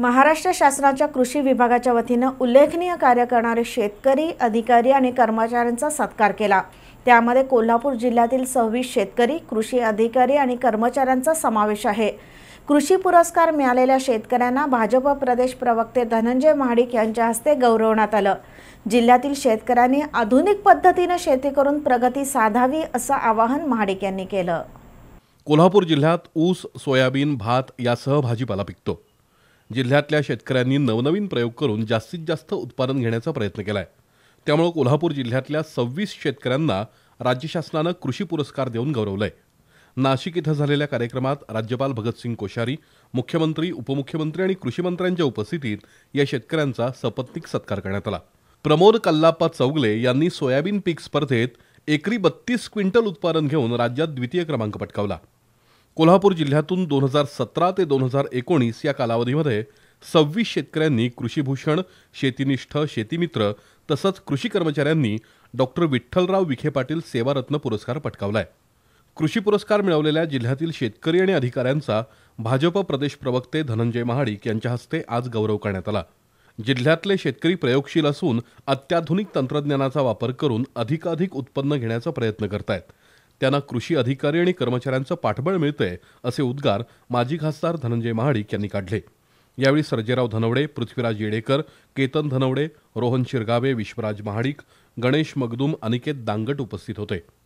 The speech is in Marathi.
महाराष्ट्र शासनाच्या कृषी विभागाच्या वतीनं उल्लेखनीय कार्य करणारे शेतकरी अधिकारी आणि कर्मचाऱ्यांचा सत्कार केला त्यामध्ये कोल्हापूर जिल्ह्यातील सव्वीस शेतकरी कृषी अधिकारी आणि कर्मचाऱ्यांचा समावेश आहे कृषी पुरस्कार मिळालेल्या शेतकऱ्यांना भाजप प्रदेश प्रवक्ते धनंजय महाडिक यांच्या हस्ते गौरवण्यात आलं जिल्ह्यातील शेतकऱ्यांनी आधुनिक पद्धतीनं शेती करून प्रगती साधावी असं आवाहन महाडिक यांनी केलं कोल्हापूर जिल्ह्यात ऊस सोयाबीन भात यासह भाजीपाला पिकतो जिल्ह्यातल्या शेतकऱ्यांनी नवनवीन प्रयोग करून जास्तीत जास्त उत्पादन घेण्याचा प्रयत्न केला आहे कोल्हापूर जिल्ह्यातल्या सव्वीस शेतकऱ्यांना राज्य शासनानं कृषी पुरस्कार देऊन गौरवलंय नाशिक इथं झालेल्या कार्यक्रमात राज्यपाल भगतसिंग कोश्यारी मुख्यमंत्री उपमुख्यमंत्री आणि कृषीमंत्र्यांच्या उपस्थितीत या शेतकऱ्यांचा सपत्निक सत्कार करण्यात आला प्रमोद कल्लाप्पा चौगले यांनी सोयाबीन पीक स्पर्धेत एकरी बत्तीस क्विंटल उत्पादन घेऊन राज्यात द्वितीय क्रमांक पटकावला कोल्हापूर जिल्ह्यातून दोन हजार सतरा ते दोन हजार एकोणीस या कालावधीमध्ये सव्वीस शेतकऱ्यांनी कृषीभूषण शेतीनिष्ठ शेतीमित्र तसंच कृषी कर्मचाऱ्यांनी डॉक्टर विठ्ठलराव विखे पाटील सेवारत्न पुरस्कार पटकावलाय कृषी पुरस्कार मिळवलेल्या जिल्ह्यातील शेतकरी आणि अधिकाऱ्यांचा भाजप प्रदेश प्रवक्ते धनंजय महाडिक यांच्या हस्ते आज गौरव करण्यात आला जिल्ह्यातले शेतकरी प्रयोगशील असून अत्याधुनिक तंत्रज्ञानाचा वापर करून अधिकाधिक उत्पन्न घेण्याचा प्रयत्न करतायत त्यांना कृषी अधिकारी आणि कर्मचाऱ्यांचं पाठबळ मिळतंय असे उद्गार माजी खासदार धनंजय महाडिक यांनी काढले यावेळी सर्जेराव धनवडे पृथ्वीराज येडेकर केतन धनवडे रोहन शिरगावे विश्वराज महाडिक गणेश मगदूम अनिकेत दांगट उपस्थित होते